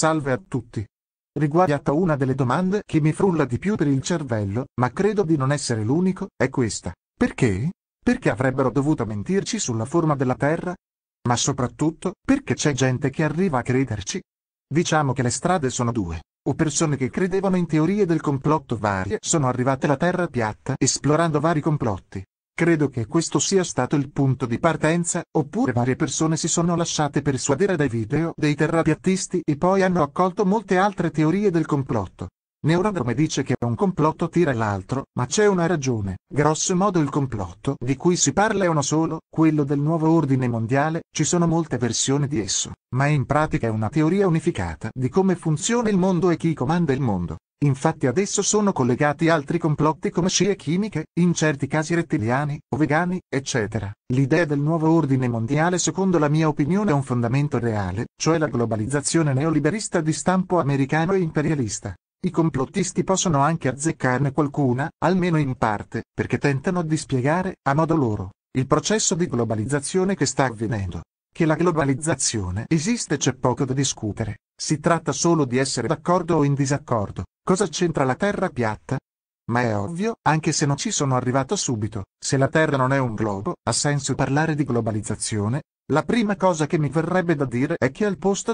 Salve a tutti. Riguardata una delle domande che mi frulla di più per il cervello, ma credo di non essere l'unico, è questa. Perché? Perché avrebbero dovuto mentirci sulla forma della Terra? Ma soprattutto, perché c'è gente che arriva a crederci? Diciamo che le strade sono due. O persone che credevano in teorie del complotto varie sono arrivate alla Terra piatta esplorando vari complotti, Credo che questo sia stato il punto di partenza, oppure varie persone si sono lasciate persuadere dai video dei terrapiattisti e poi hanno accolto molte altre teorie del complotto. Neurodrome dice che un complotto tira l'altro, ma c'è una ragione. Grosso modo il complotto di cui si parla è uno solo, quello del nuovo ordine mondiale, ci sono molte versioni di esso, ma in pratica è una teoria unificata di come funziona il mondo e chi comanda il mondo. Infatti ad esso sono collegati altri complotti come scie chimiche, in certi casi rettiliani, o vegani, eccetera. L'idea del nuovo ordine mondiale secondo la mia opinione è un fondamento reale, cioè la globalizzazione neoliberista di stampo americano e imperialista. I complottisti possono anche azzeccarne qualcuna, almeno in parte, perché tentano di spiegare, a modo loro, il processo di globalizzazione che sta avvenendo. Che la globalizzazione esiste c'è poco da discutere, si tratta solo di essere d'accordo o in disaccordo. Cosa c'entra la terra piatta? Ma è ovvio, anche se non ci sono arrivato subito, se la Terra non è un globo, ha senso parlare di globalizzazione? La prima cosa che mi verrebbe da dire è che al posto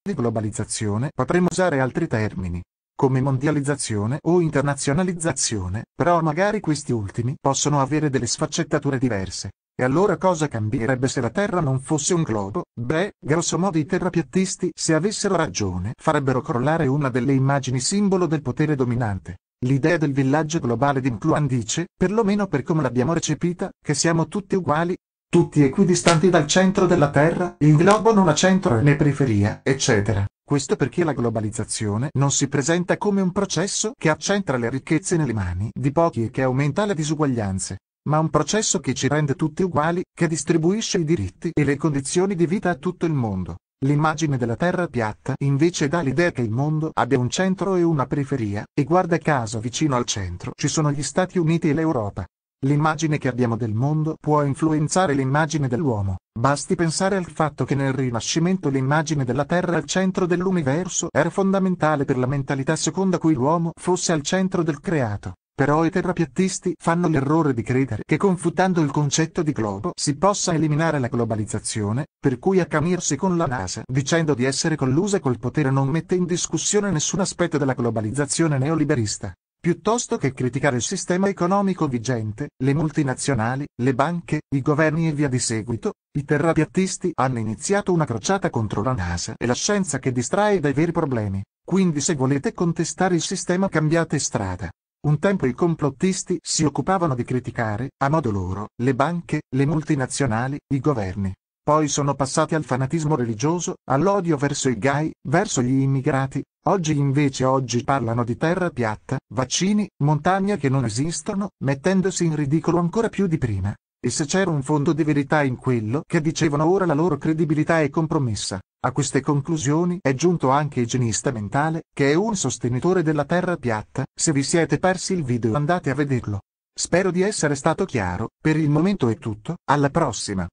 di globalizzazione potremmo usare altri termini, come mondializzazione o internazionalizzazione, però magari questi ultimi possono avere delle sfaccettature diverse. E allora cosa cambierebbe se la Terra non fosse un globo? Beh, grossomodo i terrapiattisti, se avessero ragione, farebbero crollare una delle immagini simbolo del potere dominante. L'idea del villaggio globale di Mcluhan dice, perlomeno per come l'abbiamo recepita, che siamo tutti uguali, tutti equidistanti dal centro della Terra, il globo non ha centro né periferia, eccetera. Questo perché la globalizzazione non si presenta come un processo che accentra le ricchezze nelle mani di pochi e che aumenta le disuguaglianze ma un processo che ci rende tutti uguali, che distribuisce i diritti e le condizioni di vita a tutto il mondo. L'immagine della Terra piatta invece dà l'idea che il mondo abbia un centro e una periferia, e guarda caso vicino al centro ci sono gli Stati Uniti e l'Europa. L'immagine che abbiamo del mondo può influenzare l'immagine dell'uomo. Basti pensare al fatto che nel Rinascimento l'immagine della Terra al centro dell'universo era fondamentale per la mentalità seconda cui l'uomo fosse al centro del creato. Però i terrapiattisti fanno l'errore di credere che confutando il concetto di globo si possa eliminare la globalizzazione, per cui accamirsi con la NASA dicendo di essere collusa col potere non mette in discussione nessun aspetto della globalizzazione neoliberista. Piuttosto che criticare il sistema economico vigente, le multinazionali, le banche, i governi e via di seguito, i terrapiattisti hanno iniziato una crociata contro la NASA e la scienza che distrae dai veri problemi. Quindi se volete contestare il sistema cambiate strada. Un tempo i complottisti si occupavano di criticare, a modo loro, le banche, le multinazionali, i governi. Poi sono passati al fanatismo religioso, all'odio verso i gay, verso gli immigrati. Oggi invece oggi parlano di terra piatta, vaccini, montagne che non esistono, mettendosi in ridicolo ancora più di prima. E se c'era un fondo di verità in quello che dicevano ora la loro credibilità è compromessa. A queste conclusioni è giunto anche igienista mentale, che è un sostenitore della terra piatta, se vi siete persi il video andate a vederlo. Spero di essere stato chiaro, per il momento è tutto, alla prossima.